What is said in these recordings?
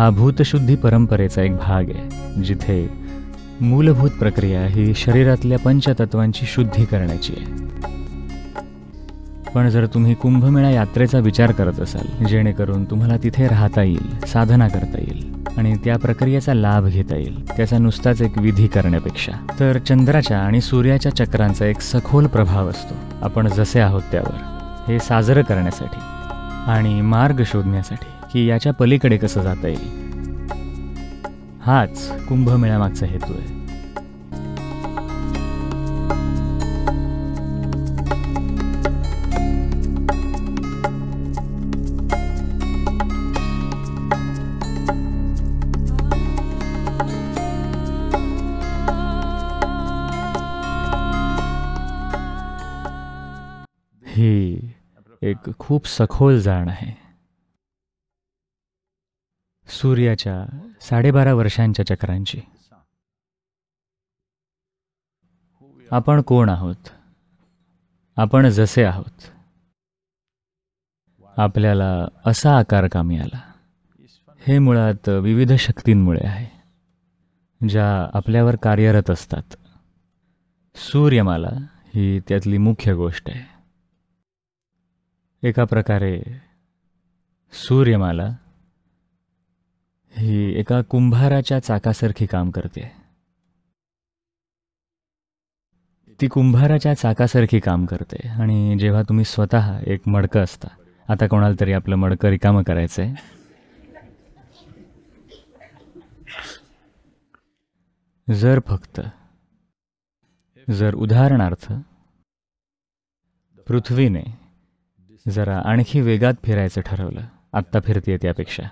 हा भूतशुद्धी परंपरेचा एक भाग आहे जिथे मूलभूत प्रक्रिया ही शरीरातल्या पंचतत्वांची शुद्धी करण्याची आहे पण जर तुम्ही कुंभमेळा यात्रेचा विचार करत असाल जेणेकरून तुम्हाला तिथे राहता येईल साधना करता येईल आणि त्या प्रक्रियेचा लाभ घेता येईल त्याचा नुसताच एक विधी करण्यापेक्षा तर चंद्राच्या आणि सूर्याच्या चक्रांचा एक सखोल प्रभाव असतो आपण जसे आहोत त्यावर हे साजरं करण्यासाठी आणि मार्ग शोधण्यासाठी की याच्या पलीकडे कसं जाता येईल हाच कुंभमेळ्यामागचा हेतू आहे ही एक खूप सखोल जाण आहे सूर्याच्या साडेबारा वर्षांच्या चक्रांची आपण कोण आहोत आपण जसे आहोत आपल्याला असा आकार का मिळाला हे मुळात विविध शक्तींमुळे आहे ज्या आपल्यावर कार्यरत असतात सूर्यमाला ही त्यातली मुख्य गोष्ट आहे एका प्रकारे सूर्यमाला ही एका कुंभाराच्या चाकासारखी काम करते ती कुंभाराच्या चाकासारखी काम करते आणि जेव्हा तुम्ही स्वतः एक मडकं असता आता कोणाला तरी आपलं मडकं रिकामं करायचंय जर फक्त जर उदाहरणार्थ पृथ्वीने जरा आणखी वेगात फिरायचं ठरवलं आत्ता फिरतेय त्यापेक्षा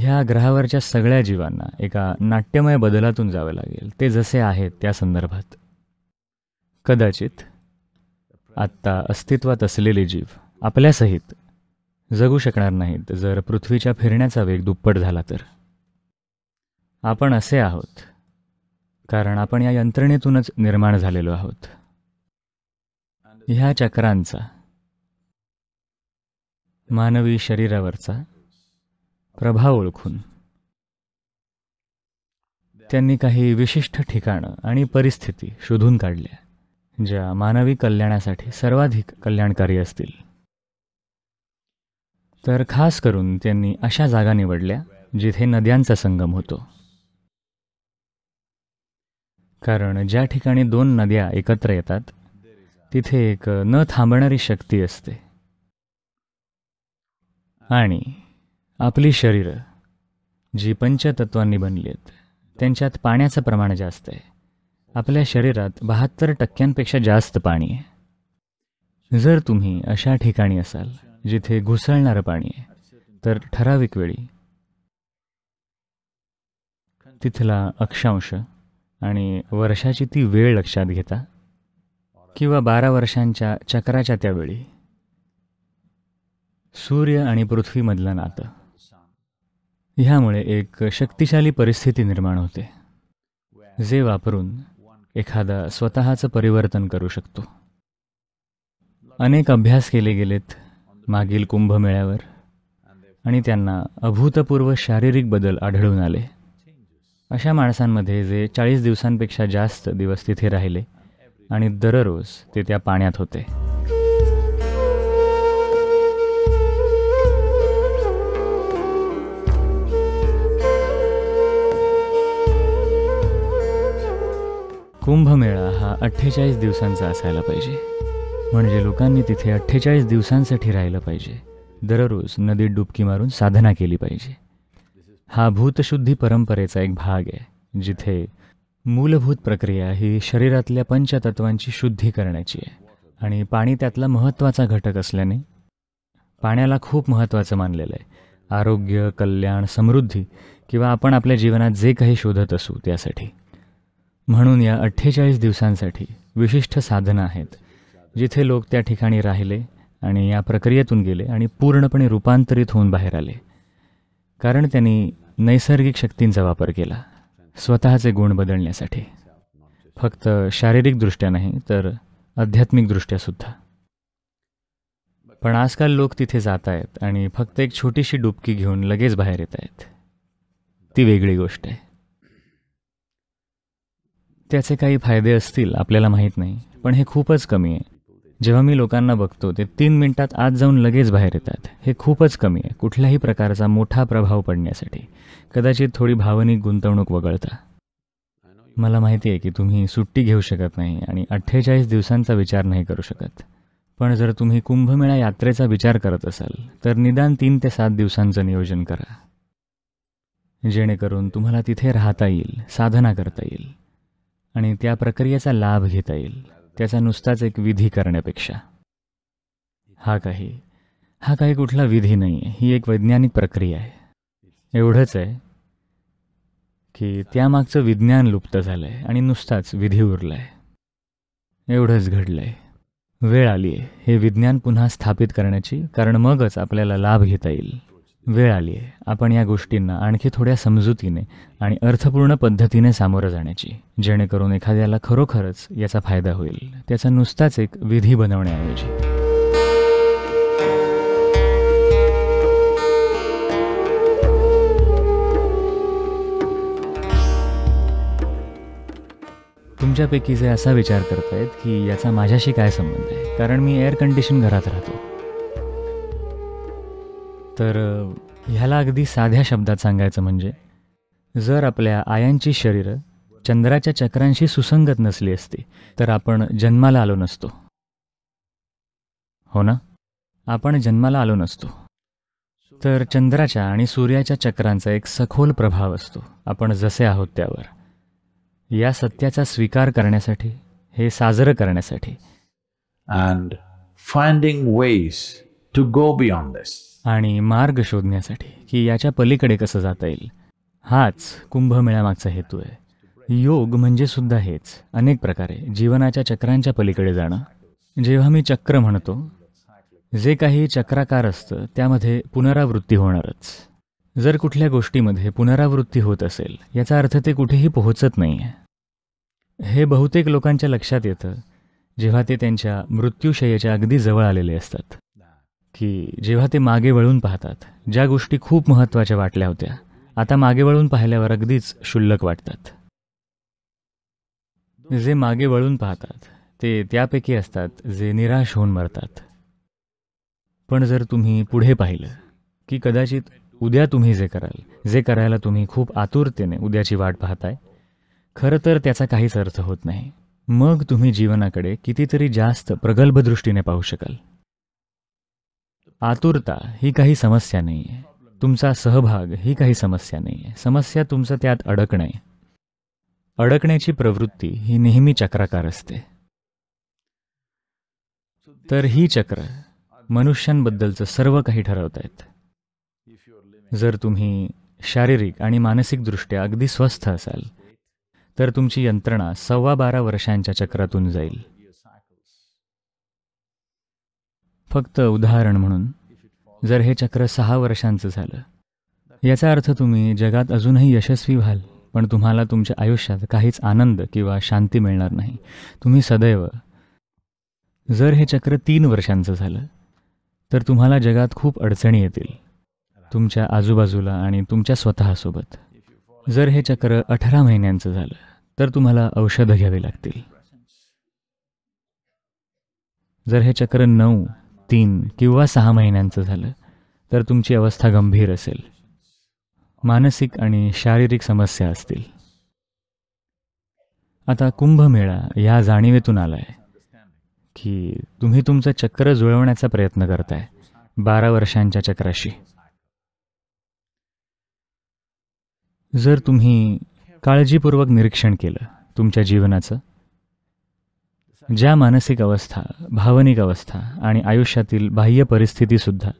ह्या ग्रहावरच्या सगळ्या जीवांना एका नाट्यमय बदलातून जावं लागेल ते जसे आहेत त्या संदर्भात कदाचित आत्ता अस्तित्वात असलेले जीव आपल्यासहित जगू शकणार नाहीत जर पृथ्वीच्या फिरण्याचा वेग दुप्पट झाला तर आपण असे आहोत कारण आपण या यंत्रणेतूनच निर्माण झालेलो आहोत ह्या चक्रांचा मानवी शरीरावरचा प्रभाव ओळखून त्यांनी काही विशिष्ट ठिकाणं आणि परिस्थिती शोधून काढल्या ज्या मानवी कल्याणासाठी सर्वाधिक कल्याणकारी असतील तर खास करून त्यांनी अशा जागा निवडल्या जिथे नद्यांचा संगम होतो कारण ज्या ठिकाणी दोन नद्या एकत्र येतात तिथे एक न थांबणारी शक्ती असते आणि आपली शरीरं जी पंचतत्वांनी बनली आहेत त्यांच्यात पाण्याचं प्रमाण जास्त आहे आपल्या शरीरात बहात्तर टक्क्यांपेक्षा जास्त पाणी आहे जर तुम्ही अशा ठिकाणी असाल जिथे घुसळणारं पाणी आहे तर ठराविक वेळी तिथला अक्षांश आणि वर्षाची ती वेळ लक्षात घेता किंवा बारा वर्षांच्या चक्राच्या त्यावेळी सूर्य आणि पृथ्वीमधलं नातं ह्यामुळे एक शक्तिशाली परिस्थिती निर्माण होते जे वापरून एखादा स्वतःचं परिवर्तन करू शकतो अनेक अभ्यास केले गेलेत मागील कुंभमेळ्यावर आणि त्यांना अभूतपूर्व शारीरिक बदल आढळून आले अशा माणसांमध्ये जे चाळीस दिवसांपेक्षा जास्त दिवस तिथे राहिले आणि दररोज ते त्या पाण्यात होते कुंभमेळा हा अठ्ठेचाळीस दिवसांचा असायला पाहिजे म्हणजे लोकांनी तिथे अठ्ठेचाळीस दिवसांसाठी राहिलं पाहिजे दररोज नदीत डुबकी मारून साधना केली पाहिजे हा भूतशुद्धी परंपरेचा एक भाग आहे जिथे मूलभूत प्रक्रिया ही शरीरातल्या पंचतत्वांची शुद्धी करण्याची आहे आणि पाणी त्यातला महत्त्वाचा घटक असल्याने पाण्याला खूप महत्त्वाचं मानलेलं आहे आरोग्य कल्याण समृद्धी किंवा आपण आपल्या जीवनात जे काही शोधत असू त्यासाठी म्हणून या अठ्ठेचाळीस दिवसांसाठी विशिष्ट साधनं आहेत जिथे लोक त्या ठिकाणी राहिले आणि या प्रक्रियेतून गेले आणि पूर्णपणे रूपांतरित होऊन बाहेर आले कारण त्यांनी नैसर्गिक शक्तींचा वापर केला स्वतःचे गुण बदलण्यासाठी फक्त शारीरिकदृष्ट्या नाही तर आध्यात्मिकदृष्ट्यासुद्धा पण आजकाल लोक तिथे जात आहेत आणि फक्त एक छोटीशी डुबकी घेऊन लगेच बाहेर येत आहेत ती वेगळी गोष्ट आहे त्याचे काही फायदे असतील आपल्याला माहीत नाही पण हे खूपच कमी आहे जेव्हा मी लोकांना बघतो ते तीन मिनटात आत जाऊन लगेच बाहेर येतात हे खूपच कमी आहे कुठल्याही प्रकारचा मोठा प्रभाव पडण्यासाठी कदाचित थोडी भावनिक गुंतवणूक वगळता मला माहिती आहे की तुम्ही सुट्टी घेऊ शकत नाही आणि अठ्ठेचाळीस दिवसांचा विचार नाही करू शकत पण जर तुम्ही कुंभमेळा यात्रेचा विचार करत असाल तर निदान तीन ते सात दिवसांचं नियोजन करा जेणेकरून तुम्हाला तिथे राहता येईल साधना करता येईल आणि त्या प्रक्रियेचा लाभ घेता येईल त्याचा नुसताच एक विधी करण्यापेक्षा हा काही हा काही कुठला विधी नाही आहे ही एक वैज्ञानिक प्रक्रिया आहे एवढंच आहे की त्यामागचं विज्ञान लुप्त झालं आहे आणि नुसताच विधी उरला आहे एवढंच घडलं आहे वेळ आली आहे हे विज्ञान पुन्हा स्थापित करण्याची कारण मगच आपल्याला लाभ घेता येईल वेळ आली आहे आपण या गोष्टींना आणखी थोड्या समजुतीने आणि अर्थपूर्ण पद्धतीने सामोरं जाण्याची जेणेकरून एखाद्याला खरोखरच याचा फायदा होईल त्याचा नुसताच एक विधी बनवण्याऐवजी तुमच्यापैकी जे असा विचार करतायत की याचा माझ्याशी काय संबंध आहे कारण मी एअर कंडिशन घरात राहतो तर ह्याला अगदी साध्या शब्दात सांगायचं म्हणजे जर आपल्या आयांची शरीरं चंद्राच्या चक्रांशी सुसंगत नसली असती तर आपण जन्माला आलो नसतो हो ना आपण जन्माला आलो नसतो तर चंद्राच्या आणि सूर्याच्या चक्रांचा एक सखोल प्रभाव असतो आपण जसे आहोत त्यावर या सत्याचा स्वीकार करण्यासाठी हे साजरं करण्यासाठी and finding ways to go beyond this आणि मार्ग शोधण्यासाठी की याच्या पलीकडे कसं जाता येईल हाच कुंभमेळ्यामागचा हेतू आहे योग म्हणजे सुद्धा हेच अनेक प्रकारे जीवनाच्या चक्रांच्या पलीकडे जाणं जेव्हा मी चक्र म्हणतो जे काही चक्राकार असतं त्यामध्ये पुनरावृत्ती होणारच जर कुठल्या गोष्टीमध्ये पुनरावृत्ती होत असेल याचा अर्थ ते कुठेही पोहोचत नाही हे बहुतेक लोकांच्या लक्षात येतं जेव्हा ते त्यांच्या मृत्यूशयेच्या अगदी जवळ आलेले असतात की जेव्हा ते मागे वळून पाहतात ज्या गोष्टी खूप महत्त्वाच्या वाटल्या होत्या आता मागे वळून पाहिल्यावर अगदीच क्षुल्लक वाटतात जे मागे वळून पाहतात ते त्यापैकी असतात जे निराश होऊन मरतात पण जर तुम्ही पुढे पाहिलं की कदाचित उद्या तुम्ही जे कराल जे करायला तुम्ही खूप आतुरतेने उद्याची वाट पाहताय खरं तर त्याचा काहीच अर्थ होत नाही मग तुम्ही जीवनाकडे कितीतरी जास्त प्रगल्भ दृष्टीने पाहू शकाल आतुरता ही काही समस्या नाही आहे तुमचा सहभाग ही काही समस्या नाही आहे समस्या तुमचं त्यात अडकणे अडकण्याची प्रवृत्ती ही नेहमी चक्राकार असते तर ही चक्र मनुष्यांबद्दलचं सर्व काही ठरवत आहेत जर तुम्ही शारीरिक आणि मानसिकदृष्ट्या अगदी स्वस्थ असाल तर तुमची यंत्रणा सव्वा बारा वर्षांच्या चक्रातून जाईल फक्त उदाहरण म्हणून जर हे चक्र सहा वर्षांचं झालं याचा अर्थ तुम्ही जगात अजूनही यशस्वी व्हाल पण तुम्हाला तुमच्या आयुष्यात काहीच आनंद किंवा शांती मिळणार नाही तुम्ही सदैव जर हे चक्र तीन वर्षांचं झालं तर तुम्हाला जगात खूप अडचणी येतील तुमच्या आजूबाजूला आणि तुमच्या स्वतःसोबत जर हे चक्र अठरा महिन्यांचं झालं तर तुम्हाला औषधं घ्यावी लागतील जर हे चक्र नऊ तीन किंवा सहा महिन्यांचं झालं तर तुमची अवस्था गंभीर असेल मानसिक आणि शारीरिक समस्या असतील आता कुंभमेळा या जाणीवेतून आला आहे की तुम्ही तुमचं चक्र जुळवण्याचा प्रयत्न करताय बारा वर्षांच्या चक्राशी जर तुम्ही काळजीपूर्वक निरीक्षण केलं तुमच्या जीवनाचं ज्या मानसिक अवस्था भावनिक अवस्था आणि आयुष्यातील बाह्य परिस्थितीसुद्धा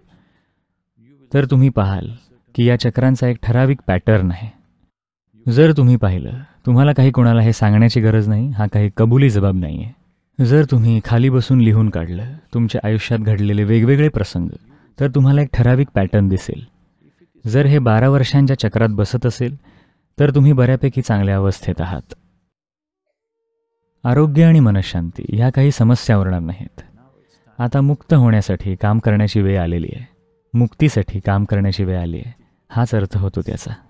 तर तुम्ही पाहाल की या चक्रांचा एक ठराविक पॅटर्न आहे जर तुम्ही पाहिलं तुम्हाला काही कोणाला हे सांगण्याची गरज नाही हा काही कबुली जबाब नाही आहे जर तुम्ही खाली बसून लिहून काढलं तुमच्या आयुष्यात घडलेले वेगवेगळे प्रसंग तर तुम्हाला एक ठराविक पॅटर्न दिसेल जर हे बारा वर्षांच्या चक्रात बसत असेल तर तुम्ही बऱ्यापैकी चांगल्या अवस्थेत आहात आरोग्य आणि मनशांती ह्या काही समस्या उरणार नाहीत आता मुक्त होण्यासाठी काम करण्याची वेळ आलेली आहे मुक्तीसाठी काम करण्याची वेळ आली आहे हाच अर्थ होतो त्याचा